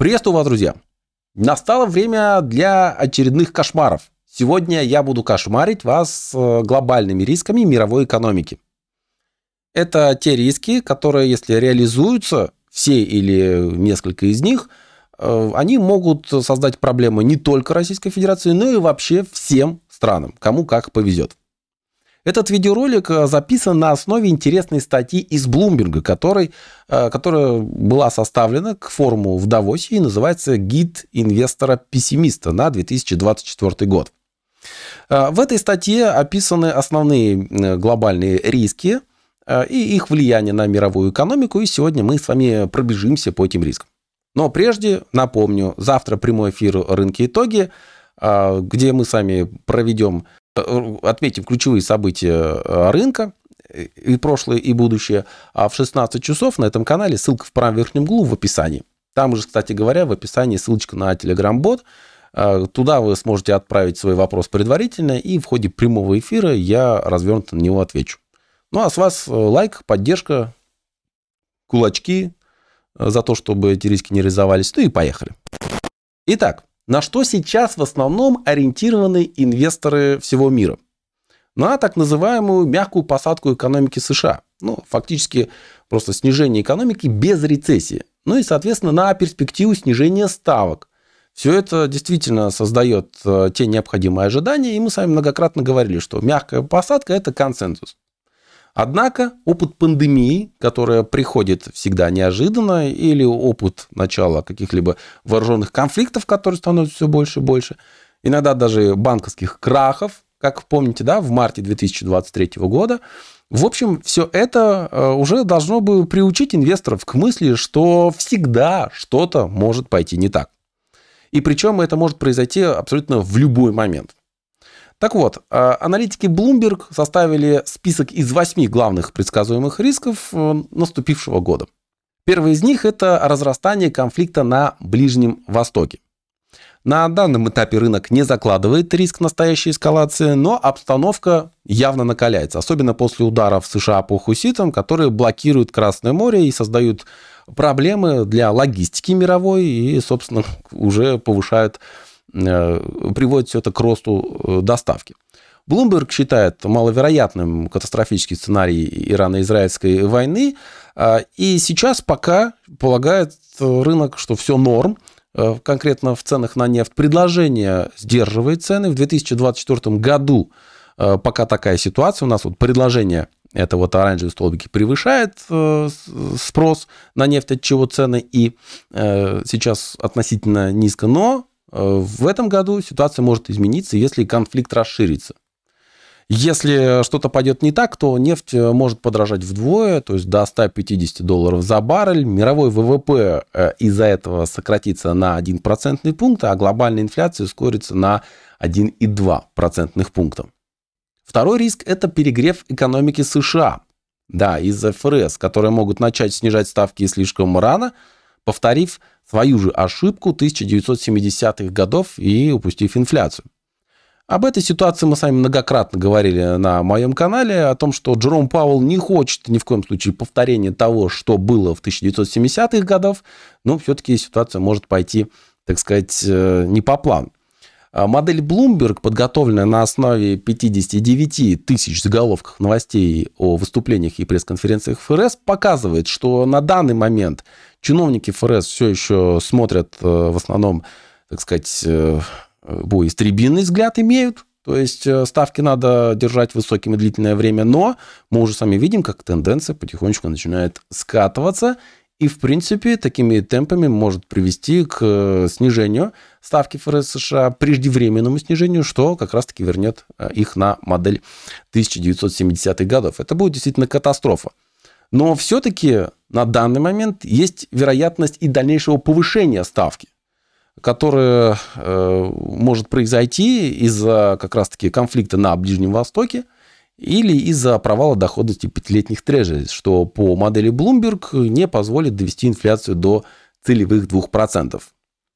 Приветствую вас, друзья! Настало время для очередных кошмаров. Сегодня я буду кошмарить вас с э, глобальными рисками мировой экономики. Это те риски, которые, если реализуются, все или несколько из них, э, они могут создать проблемы не только Российской Федерации, но и вообще всем странам, кому как повезет. Этот видеоролик э, записан на основе интересной статьи из Bloomberg, который, э, которая была составлена к форуму в Давосе и называется «Гид инвестора-пессимиста» на 2024 год. Э, в этой статье описаны основные глобальные риски и их влияние на мировую экономику, и сегодня мы с вами пробежимся по этим рискам. Но прежде, напомню, завтра прямой эфир «Рынки итоги», где мы с вами проведем Э, отметим ключевые события э, рынка, э, и прошлое, и будущее. А в 16 часов на этом канале ссылка в правом верхнем углу в описании. Там же, кстати говоря, в описании ссылочка на Telegram-бот. Туда вы сможете отправить свой вопрос предварительно, и в ходе прямого эфира я развернуто на него отвечу. Ну а с вас лайк, поддержка, кулачки за то, чтобы эти риски не реализовались. Ну и поехали. Итак, на что сейчас в основном ориентированы инвесторы всего мира. На так называемую мягкую посадку экономики США. Ну, фактически просто снижение экономики без рецессии. Ну и, соответственно, на перспективу снижения ставок. Все это действительно создает э, те необходимые ожидания, и мы с вами многократно говорили, что мягкая посадка – это консенсус. Однако опыт пандемии, которая приходит всегда неожиданно, или опыт начала каких-либо вооруженных конфликтов, которые становятся все больше и больше, иногда даже банковских крахов, как помните, да, в марте 2023 года, в общем, все это э, уже должно бы приучить инвесторов к мысли, что всегда что-то может пойти не так. И причем это может произойти абсолютно в любой момент. Так вот, э, аналитики Bloomberg составили список из восьми главных предсказуемых рисков э, наступившего года. Первый из них – это разрастание конфликта на Ближнем Востоке. На данном этапе рынок не закладывает риск настоящей эскалации, но обстановка явно накаляется, особенно после ударов США по хуситам, которые блокируют Красное море и создают проблемы для логистики мировой и, собственно, уже повышают Э, приводит все это к росту э, доставки. Блумберг считает маловероятным катастрофический сценарий Ирано-Израильской войны, э, и сейчас пока полагает рынок, что все норм, конкретно в ценах на нефть. Предложение сдерживает цены. В 2024 году пока такая ситуация. У нас вот предложение это вот оранжевые столбики превышает спрос на нефть, от чего цены и сейчас относительно низко, но в этом году ситуация может измениться, если конфликт расширится. Если что-то пойдет не так, то нефть э, может подорожать вдвое, то есть до 150 долларов за баррель. Мировой ВВП э, из-за этого сократится на 1 процентный пункт, а глобальная инфляция ускорится на 1,2 процентных пункта. Второй риск – это перегрев экономики США. Да, из-за ФРС, которые могут начать снижать ставки слишком рано, повторив свою же ошибку 1970-х годов и упустив инфляцию. Об этой ситуации мы с вами многократно говорили на моем канале, о том, что Джером Пауэлл не хочет ни в коем случае повторения того, что было в 1970-х годах, но все-таки ситуация может пойти, так сказать, э, не по плану. А, модель Bloomberg, подготовленная на основе 59 тысяч заголовков новостей о выступлениях и пресс-конференциях ФРС, показывает, что на данный момент чиновники ФРС все еще смотрят э, в основном, так сказать, э, боеистребинный взгляд имеют, то есть э, ставки надо держать высокими длительное время, но мы уже сами видим, как тенденция потихонечку начинает скатываться, и в принципе такими темпами может привести к снижению ставки ФРС США преждевременному снижению, что как раз-таки вернет э, их на модель 1970-х годов. Это будет действительно катастрофа. Но все-таки на данный момент есть вероятность и дальнейшего повышения ставки, которое э, может произойти из-за как раз-таки конфликта на Ближнем Востоке или из-за провала доходности пятилетних трежерис, что по модели Bloomberg не позволит довести инфляцию до целевых 2%.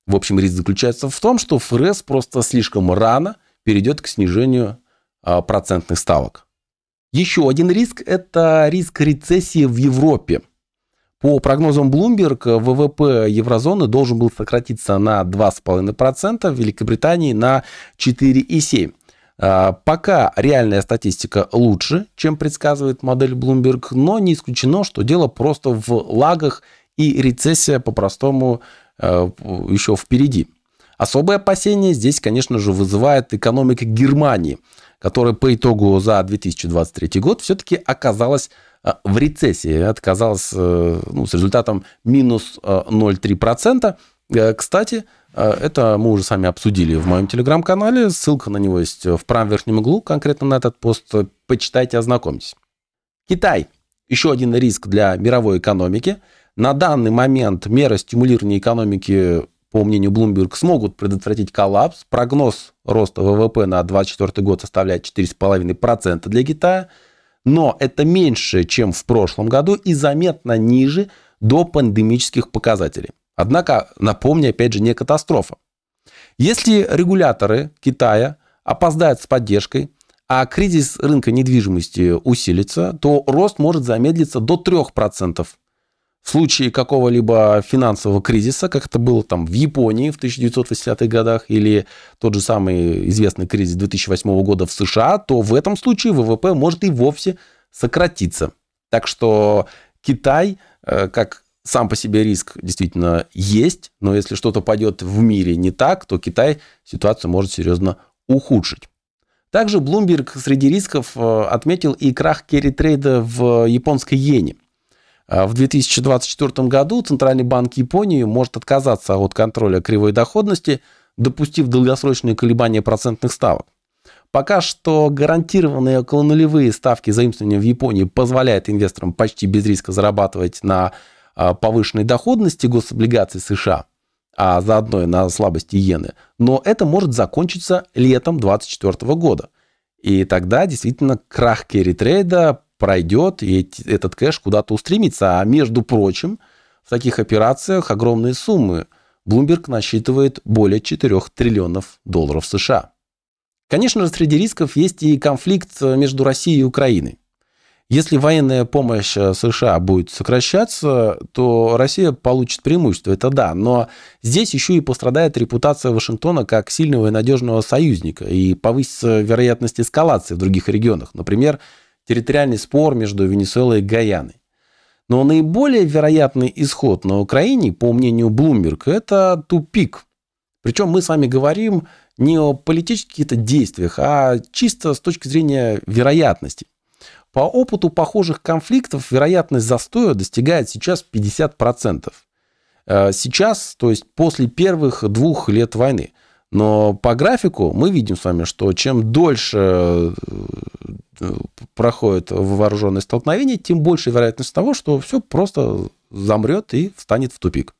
В общем, риск заключается в том, что ФРС просто слишком рано перейдет к снижению а, процентных ставок. Еще один риск – это риск рецессии в Европе. По прогнозам Bloomberg, ВВП еврозоны должен был сократиться на 2,5%, в Великобритании на 4,7%. А, пока реальная статистика лучше, чем предсказывает модель Bloomberg, но не исключено, что дело просто в лагах и рецессия по-простому Э, еще впереди. Особые опасения здесь, конечно же, вызывает экономика Германии, которая по итогу за 2023 год все-таки оказалась э, в рецессии, отказалась э, ну, с результатом минус 0,3%. Кстати, это мы уже сами обсудили в моем телеграм-канале. Ссылка на него есть в правом верхнем углу, конкретно на этот пост. Почитайте, ознакомьтесь. Китай. Еще один риск для мировой экономики – на данный момент меры стимулирования экономики, по мнению Bloomberg, смогут предотвратить коллапс. Прогноз роста ВВП на 2024 год составляет 4,5% для Китая, но это меньше, чем в прошлом году и заметно ниже до пандемических показателей. Однако, напомню, опять же, не катастрофа. Если регуляторы Китая опоздают с поддержкой, а кризис рынка недвижимости усилится, то рост может замедлиться до 3% в случае какого-либо финансового кризиса, как это было там в Японии в 1980-х годах или тот же самый известный кризис 2008 года в США, то в этом случае ВВП может и вовсе сократиться. Так что Китай, э, как сам по себе риск действительно есть, но если что-то пойдет в мире не так, то Китай ситуацию может серьезно ухудшить. Также Bloomberg среди рисков э, отметил и крах керри-трейда в японской иене. А в 2024 году Центральный банк Японии может отказаться от контроля кривой доходности, допустив долгосрочные колебания процентных ставок. Пока что гарантированные около нулевые ставки заимствования в Японии позволяют инвесторам почти без риска зарабатывать на а, повышенной доходности гособлигаций США, а заодно и на слабости иены. Но это может закончиться летом 2024 года. И тогда действительно крах керри-трейда пройдет, и этот кэш куда-то устремится. А между прочим, в таких операциях огромные суммы. Bloomberg насчитывает более 4 триллионов долларов США. Конечно же, среди рисков есть и конфликт э, между Россией и Украиной. Если военная помощь э, США будет сокращаться, то Россия получит преимущество, это да. Но здесь еще и пострадает репутация Вашингтона как сильного и надежного союзника, и повысится вероятность эскалации в других регионах. Например, территориальный спор между Венесуэлой и Гаяной. Но наиболее вероятный исход на Украине, по мнению Блумберг, это тупик. Причем мы с вами говорим не о политических действиях, а чисто с точки зрения вероятности. По опыту похожих конфликтов вероятность застоя достигает сейчас 50%. Э, сейчас, то есть после первых двух лет войны. Но по графику мы видим с вами, что чем дольше э, Э, проходит вооруженное столкновение, тем больше вероятность того, что все просто замрет и встанет в тупик.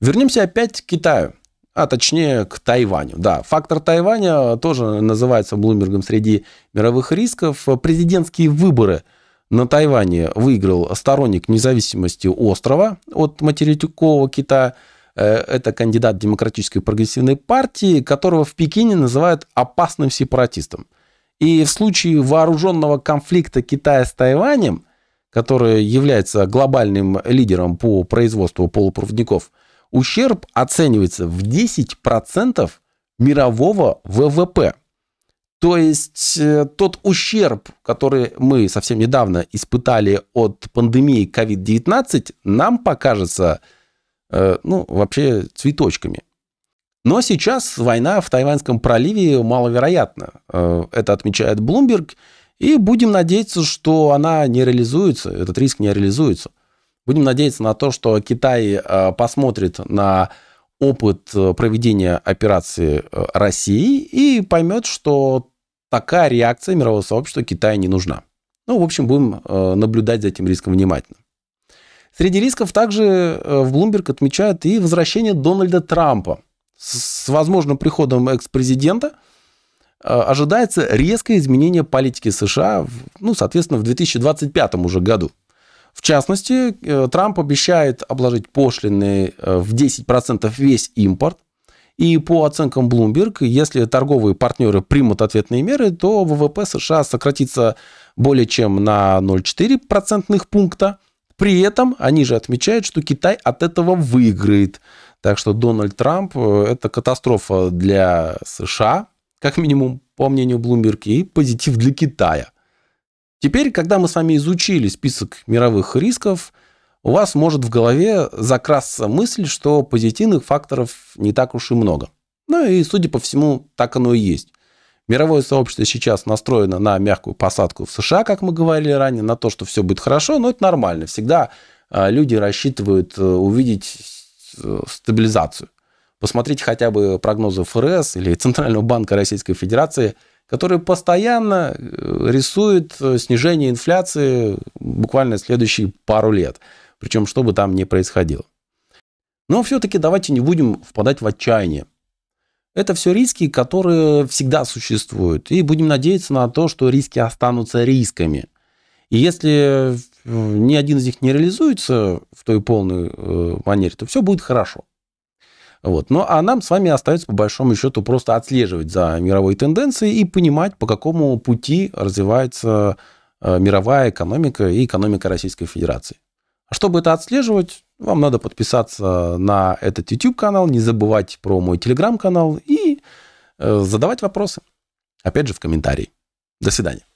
Вернемся опять к Китаю, а точнее к Тайваню. Да, фактор Тайваня тоже называется блумергом среди мировых рисков. Президентские выборы на Тайване выиграл сторонник независимости острова от материкового Китая. Э, это кандидат Демократической прогрессивной партии, которого в Пекине называют опасным сепаратистом – и в случае вооруженного конфликта Китая с Тайванем, который является глобальным лидером по производству полупроводников, ущерб оценивается в 10% мирового ВВП. То есть э, тот ущерб, который мы совсем недавно испытали от пандемии COVID-19, нам покажется, э, ну, вообще цветочками. Но сейчас война в Тайваньском проливе маловероятна. Э, это отмечает Блумберг. И будем надеяться, что она не реализуется, этот риск не реализуется. Будем надеяться на то, что Китай э, посмотрит на опыт э, проведения операции России и поймет, что такая реакция мирового сообщества Китаю не нужна. Ну, в общем, будем наблюдать за этим риском внимательно. Среди рисков также в Bloomberg отмечают и возвращение Дональда Трампа – с возможным приходом экс-президента э, ожидается резкое изменение политики США, ну, соответственно, в 2025 уже году. В частности, э, Трамп обещает обложить пошлины э, в 10% весь импорт. И по оценкам Bloomberg, если торговые партнеры примут ответные меры, то ВВП США сократится более чем на 0,4 процентных пункта. При этом они же отмечают, что Китай от этого выиграет – так что Дональд Трамп э, – это катастрофа для США, как минимум, по мнению Блумберг, и позитив для Китая. Теперь, когда мы с вами изучили список мировых рисков, у вас может в голове закрасться мысль, что позитивных факторов не так уж и много. Ну и, судя по всему, так оно и есть. Мировое сообщество сейчас настроено на мягкую посадку в США, как мы говорили ранее, на то, что все будет хорошо, но это нормально. Всегда а, люди рассчитывают э, увидеть Э, стабилизацию. Посмотрите хотя бы прогнозы ФРС или Центрального банка Российской Федерации, которые постоянно э, рисуют э, снижение инфляции буквально следующие пару лет. Причем, что бы там ни происходило. Но все-таки давайте не будем впадать в отчаяние. Это все риски, которые всегда существуют. И будем надеяться на то, что риски останутся рисками. И если Э, ни один из них не реализуется в той полной э, манере, то все будет хорошо. Вот. Ну, а нам с вами остается, по большому счету, просто отслеживать за мировой тенденцией и понимать, по какому пути развивается э, мировая экономика и экономика Российской Федерации. А чтобы это отслеживать, вам надо подписаться на этот YouTube-канал, не забывать про мой Telegram-канал и задавать вопросы. Опять же, в комментарии. До свидания.